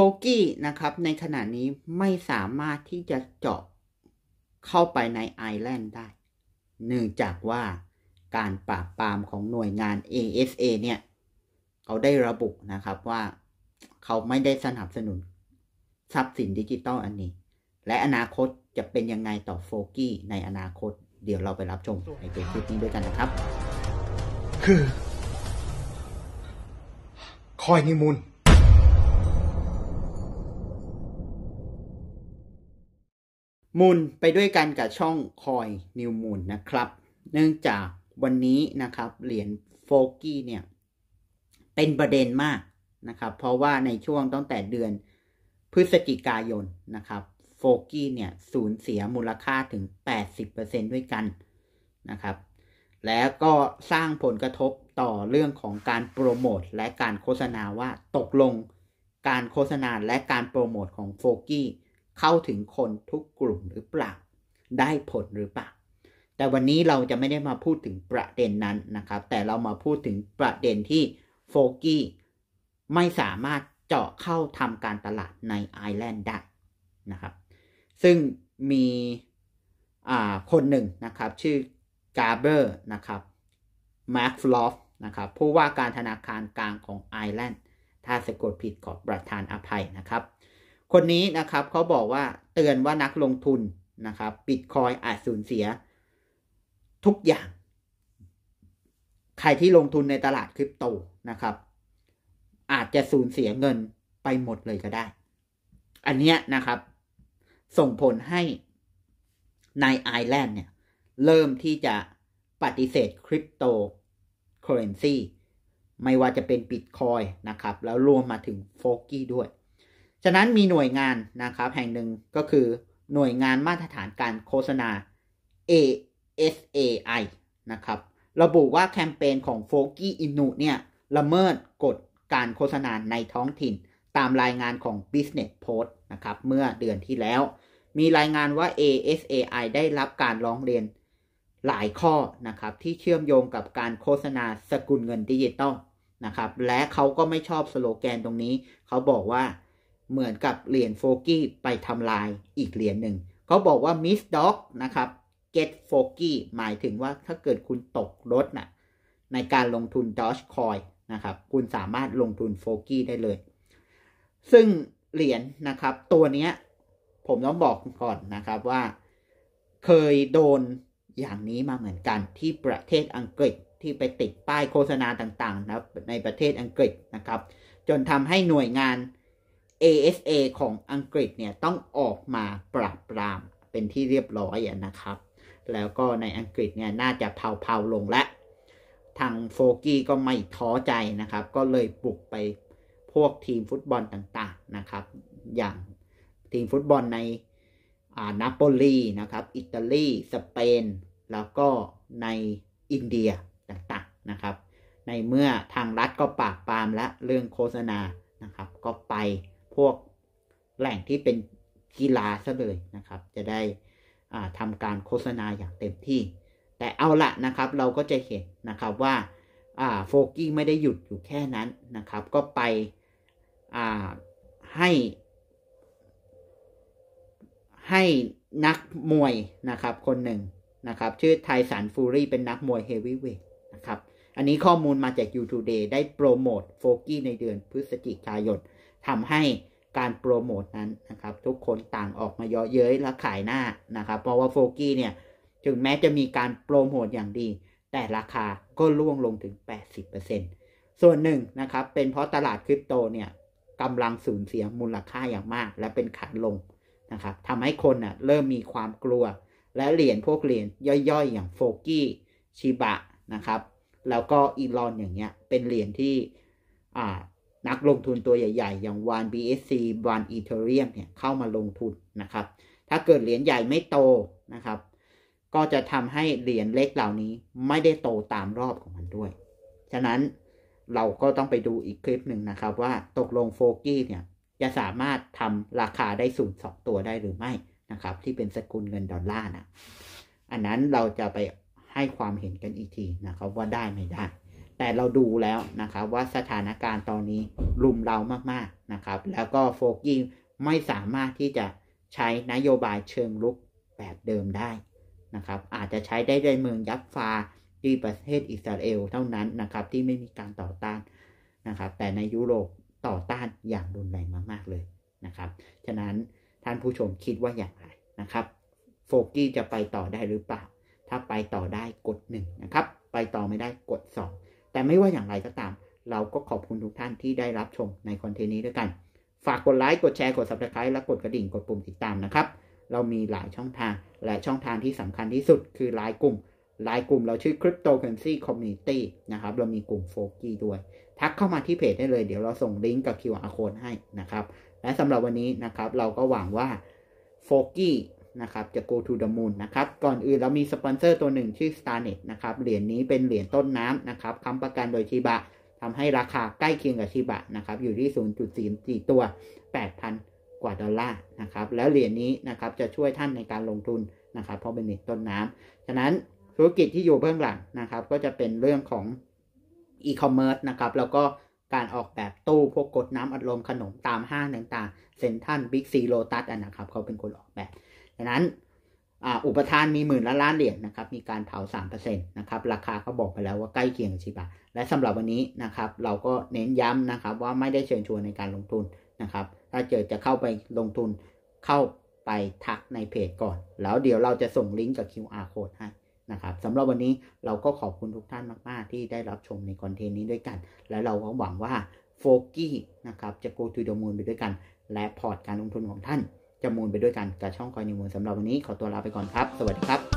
ฟกี้นะครับในขณะนี้ไม่สามารถที่จะเจาะเข้าไปในไอแลนด์ได้เนื่องจากว่าการปราบปรามของหน่วยงาน ASA เนี่ย เขาได้ระบุนะครับว่าเขาไม่ได้สนับสนุนทรัพย์สินดิจิตอลอันนี้ และอนาคตจะเป็นยังไงต่อโฟกี้ในอนาคต เดี๋ยวเราไปรับชมในคลิปนี้ด้วยกันนะครับ คือ คอยนิมุนมูลไปด้วยกันกับช่องคอยนิวมูลนะครับเนื่องจากวันนี้นะครับเหรียญโฟกี้เนี่ยเป็นประเด็นมากนะครับเพราะว่าในช่วงตั้งแต่เดือนพฤศจิกายนนะครับโฟกี้เนี่ยสูญเสียมูลค่าถึง80%ด้วยกันนะครับแล้วก็สร้างผลกระทบต่อเรื่องของการโปรโมทและการโฆษณาว่าตกลงการโฆษณาและการโปรโมทของโฟกี้เข้าถึงคนทุกกลุ่มหรือเปล่า ได้ผลหรือเปล่า แต่วันนี้เราจะไม่ได้มาพูดถึงประเด็นนั้นนะครับ แต่เรามาพูดถึงประเด็นที่โฟกี้ไม่สามารถเจาะเข้าทำการตลาดในไอแลนด์ได้นะครับ ซึ่งมีคนหนึ่งนะครับ ชื่อกาเบอร์นะครับมาร์คฟลอฟนะครับผู้ว่าการธนาคารกลางของไอร์แลนด์ถ้าสะกดผิดขอประทานอภัยนะครับคน นี้นะครับเขาบอกว่าเตือนว่านักลงทุนนะครับบิตคอยอาจสูญเสีย ทุกอย่าง ใครที่ลงทุนในตลาด คริปโตนะครับ อาจจะสูญเสียเงินไปหมดเลยก็ได้ อันเนี้ยนะครับ ส่งผลให้ในไอร์แลนด์เนี่ยเริ่มที่จะปฏิเสธคริปโตเคอเรนซีไม่ว่าจะเป็นบิตคอยนะครับ แล้วรวมมาถึงโฟกี้ด้วยฉะนั้นมีหน่วยงานนะครับแห่งหนึ่งก็คือหน่วยงานมาตรฐานการโฆษณา ASAI นะครับระบุว่าแคมเปญของโฟกี้อินูเนี่ยละเมิดกฎการโฆษณาในท้องถิ่น ตามรายงานของ Business Post นะครับเมื่อเดือนที่แล้ว มีรายงานว่า ASAI ได้รับการร้องเรียนหลายข้อนะครับ ที่เชื่อมโยงกับการโฆษณาสกุลเงินดิจิตอลนะครับและเขาก็ไม่ชอบสโลแกนตรงนี้เขาบอกว่าเหมือนกับเหรียญโฟกี้ไปทำลายอีกเหรียญหนึ่ง เขาบอกว่ามิสด็อกนะครับเก็ตโฟกี้หมายถึงว่าถ้าเกิดคุณตกรถนะ่ะในการลงทุนดอชคอยนะครับ คุณสามารถลงทุนโฟกี้ได้เลย ซึ่งเหรียญนนะครับตัวนี้ผมต้องบอกก่อนนะครับว่าเคยโดนอย่างนี้มาเหมือนกันที่ประเทศอังกฤษที่ไปติดป้ายโฆษณาต่าง ๆ นะในประเทศอังกฤษนะครับ จนทำให้หน่วยงาน ASA ของอังกฤษเนี่ยต้องออกมาปราบปรามเป็นที่เรียบร้อยนะครับ แล้วก็ในอังกฤษเนี่ยน่าจะเผาๆลงและ ทางโฟกี้ก็ไม่ท้อใจนะครับ ก็เลยปลุกไปพวกทีมฟุตบอลต่างๆนะครับ อย่างทีมฟุตบอลในอานาโปลีนะครับอิตาลีสเปน แล้วก็ในอินเดียต่างๆนะครับ ในเมื่อทางรัฐก็ปราบปรามและเรื่องโฆษณานะครับก็ไปพวกแหล่งที่เป็นกีฬาซะเลยนะครับ จะได้ทำการโฆษณาอย่างเต็มที่ แต่เอาละนะครับ เราก็จะเห็นนะครับว่าโฟกี้ไม่ได้หยุดอยู่แค่นั้นนะครับ ก็ไปให้ให้นักมวยนะครับคนหนึ่งนะครับ ชื่อไทสันฟูรี่เป็นนักมวยเฮฟวีเวทนะครับ อันนี้ข้อมูลมาจาก YouTube Day ได้โปรโมทโฟกี้ในเดือนพฤศจิกายนทำให้การโปรโมทนั้นนะครับ ทุกคนต่างออกมาเยอะเย้ยและขายหน้านะครับ เพราะว่าโฟกี้เนี่ยถึงแม้จะมีการโปรโมทอย่างดี แต่ราคาก็ล่วงลงถึง 80%ส่วนหนึ่งนะครับ เป็นเพราะตลาดคริปโตเนี่ยกำลังสูญเสียมูลค่าอย่างมาก และเป็นขาลงนะครับทำให้คนนะ่ะเริ่มมีความกลัว และเหรียญพวกเหรียญย่อยๆ อย่างโฟกี้ชิบะนะครับแล้วก็อีลอนอย่างเงี้ยเป็นเหรียญที่อ่านักลงทุนตัวใหญ่ ๆ อย่างวาน BSC วานอีเทเรียมเนี่ยเข้ามาลงทุนนะครับ ถ้าเกิดเหรียญใหญ่ไม่โตนะครับ ก็จะทำให้เหรียญเล็กเหล่านี้ไม่ได้โตตามรอบของมันด้วย ฉะนั้นเราก็ต้องไปดูอีกคลิปหนึ่งนะครับว่าตกลงโฟกี้เนี่ยจะสามารถทำราคาได้สูงสองตัวได้หรือไม่นะครับ ที่เป็นสกุลเงินดอลลาร์นะอันนั้นเราจะไปให้ความเห็นกันอีกทีนะครับว่าได้ไม่ได้แต่เราดูแล้วนะครับว่าสถานการณ์ตอนนี้รุมเรามากๆนะครับ แล้วก็โฟกี้ไม่สามารถที่จะใช้นโยบายเชิงลุกแบบเดิมได้นะครับอาจจะใช้ได้ในเมืองยับฟาที่ประเทศอิสราเอลเท่านั้นนะครับ ที่ไม่มีการต่อต้านนะครับแต่ในยุโรปต่อต้านอย่างรุนแรงมากๆเลยนะครับฉะนั้นท่านผู้ชมคิดว่าอย่างไรนะครับโฟกี้จะไปต่อได้หรือเปล่าถ้าไปต่อได้กด1นะครับไปต่อไม่ได้กด 2แต่ไม่ว่าอย่างไรก็ตาม เราก็ขอบคุณทุกท่านที่ได้รับชมในคอนเทนต์นี้ด้วยกัน ฝากกดไลค์กดแชร์กด subscribe และกดกระดิ่งกดปุ่มติดตามนะครับ เรามีหลายช่องทางและช่องทางที่สำคัญที่สุดคือไลน์กลุ่มไลน์กลุ่มเราชื่อ Cryptocurrency Community นะครับ เรามีกลุ่มโฟกี้ด้วย ทักเข้ามาที่เพจได้เลยเดี๋ยวเราส่งลิงก์กับ QR code ให้นะครับ และสำหรับวันนี้นะครับเราก็หวังว่าโฟกี้นะครับจะ go to the moon นะครับ ก่อนอื่นเรามีสปอนเซอร์ตัวหนึ่งชื่อ starnet นะครับ เหรียญนนี้เป็นเหรียญต้นน้ำนะครับค้ำประกันโดยชิบะทำให้ราคาใกล้เคียงกับชิบะนะครับ อยู่ที่ 0.44 ตัว 8,000 กว่าดอลลาร์นะครับ แล้วเหรียญนนี้นะครับจะช่วยท่านในการลงทุนนะครับเพราะเป็นเหรียญต้นน้ำฉะนั้นธุรกิจที่อยู่เบื้องหลังนะครับก็จะเป็นเรื่องของอีคอมเมิร์ซนะครับ แล้วก็การออกแบบตู้พวกกดน้ำอัดลมขนมตามห้างต่างๆเซ็นทันบิ๊กซีโลตัสนะครับเขาเป็นคนออกแบบดังนั้นอุปทานมีหมื่นล้านล้านเหรียญนนะครับ มีการเผา3%นะครับ ราคาก็บอกไปแล้วว่าใกล้เคียงชิบะและสำหรับวันนี้นะครับเราก็เน้นย้ำนะครับว่าไม่ได้เชิญชวนในการลงทุนนะครับ ถ้าเจอจะเข้าไปลงทุนเข้าไปทักในเพจก่อน แล้วเดี๋ยวเราจะส่งลิงก์กับ QR code ให้นะครับสำหรับวันนี้เราก็ขอบคุณทุกท่านมาก ๆ ที่ได้รับชมในคอนเทนต์นี้ด้วยกัน และเราก็หวังว่าโฟกี้นะครับจะโก to the m o ไปด้วยกัน และพอร์ตการลงทุนของท่านจะมูลไปด้วยกันกับช่องคอยนิวมูลสำหรับวันนี้ ขอตัวลาไปก่อนครับ สวัสดีครับ